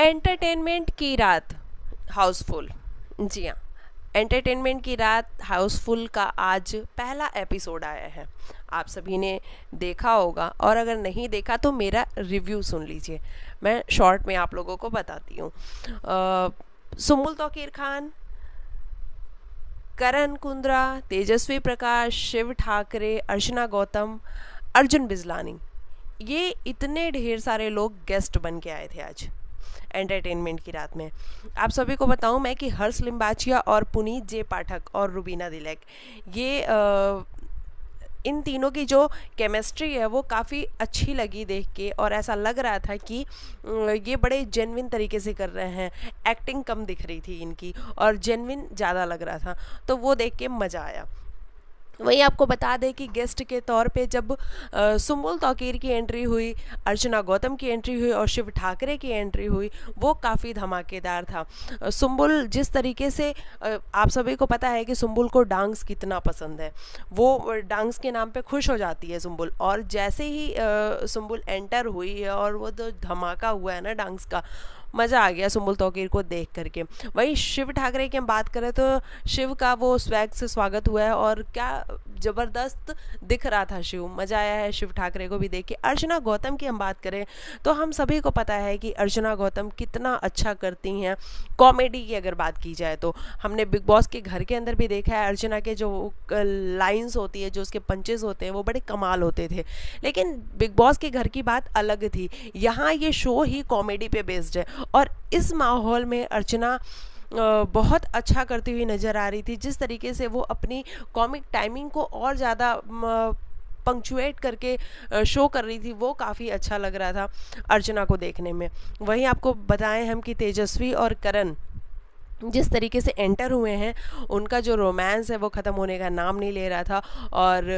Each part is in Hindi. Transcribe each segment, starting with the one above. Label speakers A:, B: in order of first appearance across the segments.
A: एंटरटेनमेंट की रात हाउसफुल जी हाँ एंटरटेनमेंट की रात हाउसफुल का आज पहला एपिसोड आया है आप सभी ने देखा होगा और अगर नहीं देखा तो मेरा रिव्यू सुन लीजिए मैं शॉर्ट में आप लोगों को बताती हूँ सुमुल तोकीर खान करण कुंद्रा तेजस्वी प्रकाश शिव ठाकरे अर्चना गौतम अर्जुन बिजलानी ये इतने ढेर सारे लोग गेस्ट बन के आए थे आज एंटरटेनमेंट की रात में आप सभी को बताऊं मैं कि हर्ष लिम्बाचिया और पुनीत जे पाठक और रुबीना दिलैक ये आ, इन तीनों की जो केमिस्ट्री है वो काफ़ी अच्छी लगी देख के और ऐसा लग रहा था कि ये बड़े जेनविन तरीके से कर रहे हैं एक्टिंग कम दिख रही थी इनकी और जेनविन ज़्यादा लग रहा था तो वो देख के मज़ा आया वहीं आपको बता दें कि गेस्ट के तौर पे जब सुमुल तौकीर की एंट्री हुई अर्चना गौतम की एंट्री हुई और शिव ठाकरे की एंट्री हुई वो काफ़ी धमाकेदार था सुम्बुल जिस तरीके से आप सभी को पता है कि सुम्बुल को डांस कितना पसंद है वो डांस के नाम पे खुश हो जाती है सुम्बुल और जैसे ही सुम्बुल एंटर हुई है और वो तो धमाका हुआ है ना डांस का मज़ा आ गया सुमुल तोकीर को देख करके वहीं शिव ठाकरे की हम बात करें तो शिव का वो स्वैग से स्वागत हुआ है और क्या ज़बरदस्त दिख रहा था शिव मज़ा आया है शिव ठाकरे को भी देख के अर्चना गौतम की हम बात करें तो हम सभी को पता है कि अर्चना गौतम कितना अच्छा करती हैं कॉमेडी की अगर बात की जाए तो हमने बिग बॉस के घर के अंदर भी देखा है अर्चना के जो लाइन्स होती है जो उसके पंचेज होते हैं वो बड़े कमाल होते थे लेकिन बिग बॉस के घर की बात अलग थी यहाँ ये शो ही कॉमेडी पे बेस्ड है और इस माहौल में अर्चना बहुत अच्छा करती हुई नज़र आ रही थी जिस तरीके से वो अपनी कॉमिक टाइमिंग को और ज़्यादा पंक्चुएट करके शो कर रही थी वो काफ़ी अच्छा लग रहा था अर्चना को देखने में वहीं आपको बताएं हम कि तेजस्वी और करण जिस तरीके से एंटर हुए हैं उनका जो रोमांस है वो ख़त्म होने का नाम नहीं ले रहा था और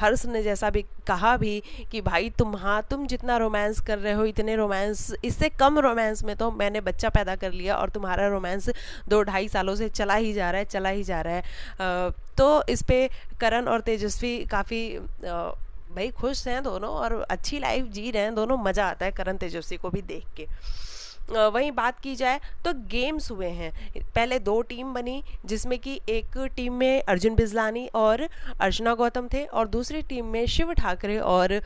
A: हर्ष ने जैसा भी कहा भी कि भाई तुम हाँ तुम जितना रोमांस कर रहे हो इतने रोमांस इससे कम रोमांस में तो मैंने बच्चा पैदा कर लिया और तुम्हारा रोमांस दो ढाई सालों से चला ही जा रहा है चला ही जा रहा है तो इस पर करण और तेजस्वी काफ़ी भाई खुश हैं दोनों और अच्छी लाइफ जी रहे हैं दोनों मज़ा आता है करण तेजस्वी को भी देख के वहीं बात की जाए तो गेम्स हुए हैं पहले दो टीम बनी जिसमें कि एक टीम में अर्जुन बिजलानी और अर्चना गौतम थे और दूसरी टीम में शिव ठाकरे और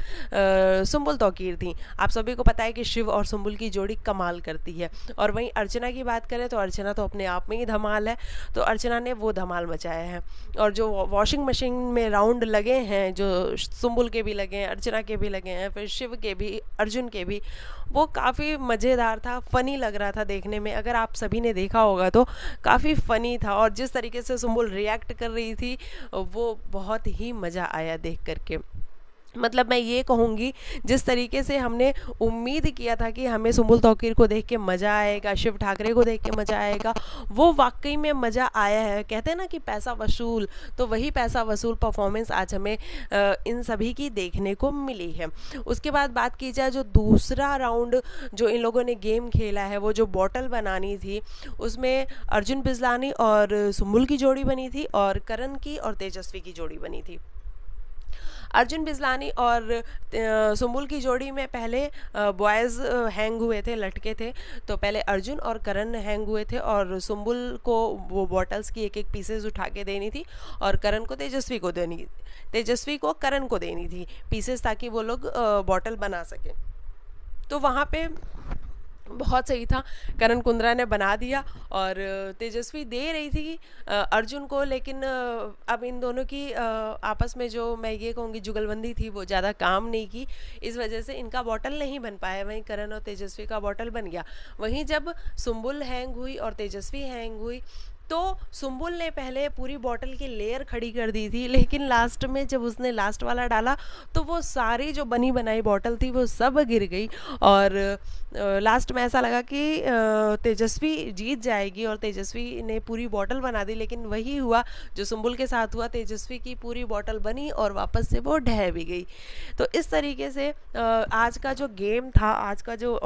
A: सुम्बुल तोकीर थी आप सभी को पता है कि शिव और सुम्बुल की जोड़ी कमाल करती है और वहीं अर्चना की बात करें तो अर्चना तो अपने आप में ही धमाल है तो अर्चना ने वो धमाल मचाया है और जो वॉशिंग मशीन में राउंड लगे हैं जो सुम्बुल के भी लगे हैं अर्चना के भी लगे हैं फिर शिव के भी अर्जुन के भी वो काफ़ी मज़ेदार था फ़नी लग रहा था देखने में अगर आप सभी ने देखा होगा तो काफ़ी फ़नी था और जिस तरीके से सुम्बुल रिएक्ट कर रही थी वो बहुत ही मज़ा आया देख करके मतलब मैं ये कहूँगी जिस तरीके से हमने उम्मीद किया था कि हमें सुमुल तौकीर को देख के मज़ा आएगा शिव ठाकरे को देख के मज़ा आएगा वो वाकई में मज़ा आया है कहते हैं ना कि पैसा वसूल तो वही पैसा वसूल परफॉर्मेंस आज हमें इन सभी की देखने को मिली है उसके बाद बात की जाए जो दूसरा राउंड जो इन लोगों ने गेम खेला है वो जो बॉटल बनानी थी उसमें अर्जुन बिजलानी और सुमुल की जोड़ी बनी थी और करण की और तेजस्वी की जोड़ी बनी थी अर्जुन बिजलानी और सुम्बुल की जोड़ी में पहले बॉयज़ हैंग हुए थे लटके थे तो पहले अर्जुन और करण हैंग हुए थे और सुम्बुल को वो बॉटल्स की एक एक पीसेज उठा के देनी थी और करण को तेजस्वी को देनी तेजस्वी को करण को देनी थी पीसेस ताकि वो लोग बॉटल बना सकें तो वहाँ पे बहुत सही था करण कुंद्रा ने बना दिया और तेजस्वी दे रही थी अर्जुन को लेकिन अब इन दोनों की आपस में जो मैं ये कहूँगी जुगलबंदी थी वो ज़्यादा काम नहीं की इस वजह से इनका बॉटल नहीं बन पाया वहीं करण और तेजस्वी का बॉटल बन गया वहीं जब सुम्बुल हैंग हुई और तेजस्वी हैंग हुई तो सुम्बुल ने पहले पूरी बॉटल की लेयर खड़ी कर दी थी लेकिन लास्ट में जब उसने लास्ट वाला डाला तो वो सारी जो बनी बनाई बॉटल थी वो सब गिर गई और लास्ट में ऐसा लगा कि तेजस्वी जीत जाएगी और तेजस्वी ने पूरी बॉटल बना दी लेकिन वही हुआ जो सुम्बुल के साथ हुआ तेजस्वी की पूरी बॉटल बनी और वापस से वो ढह भी गई तो इस तरीके से आज का जो गेम था आज का जो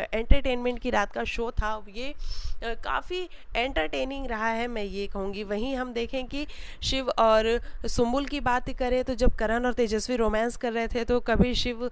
A: एंटरटेनमेंट की रात का शो था ये काफ़ी एंटरटेनिंग रहा रहा है मैं ये कहूँगी वहीं हम देखें कि शिव और सुमुल की बात करें तो जब करण और तेजस्वी रोमांस कर रहे थे तो कभी शिव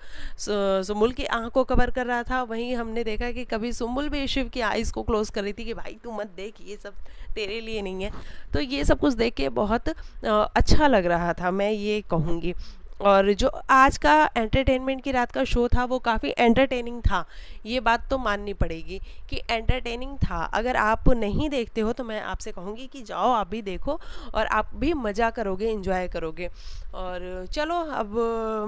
A: सुमुल की आँख को कवर कर रहा था वहीं हमने देखा कि कभी सुमुल भी शिव की आइज़ को क्लोज़ कर रही थी कि भाई तू मत देख ये सब तेरे लिए नहीं है तो ये सब कुछ देख के बहुत अच्छा लग रहा था मैं ये कहूँगी और जो आज का एंटरटेनमेंट की रात का शो था वो काफ़ी एंटरटेनिंग था ये बात तो माननी पड़ेगी कि एंटरटेनिंग था अगर आप नहीं देखते हो तो मैं आपसे कहूँगी कि जाओ आप भी देखो और आप भी मज़ा करोगे इन्जॉय करोगे और चलो अब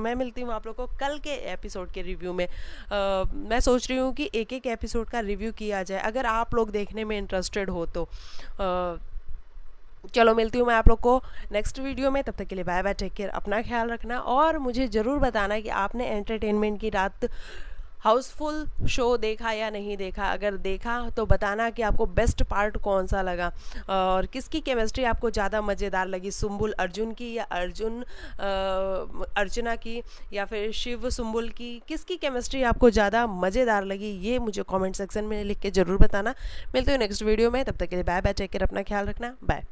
A: मैं मिलती हूँ आप लोग को कल के एपिसोड के रिव्यू में आ, मैं सोच रही हूँ कि एक एक एपिसोड का रिव्यू किया जाए अगर आप लोग देखने में इंटरेस्टेड हो तो आ, चलो मिलती हूँ मैं आप लोग को नेक्स्ट वीडियो में तब तक के लिए बाय बाय टेक केयर अपना ख्याल रखना और मुझे ज़रूर बताना कि आपने एंटरटेनमेंट की रात हाउसफुल शो देखा या नहीं देखा अगर देखा तो बताना कि आपको बेस्ट पार्ट कौन सा लगा और किसकी केमिस्ट्री आपको ज़्यादा मज़ेदार लगी सुम्बुल अर्जुन की या अर्जुन अर्चना की या फिर शिव सुम्बुल की किसकी केमिस्ट्री आपको ज़्यादा मज़ेदार लगी ये मुझे कमेंट सेक्शन में लिख के ज़रूर बताना मिलते हो नेक्स्ट वीडियो में तब तक के लिए बाय बाय चेक कर अपना ख्याल रखना बाय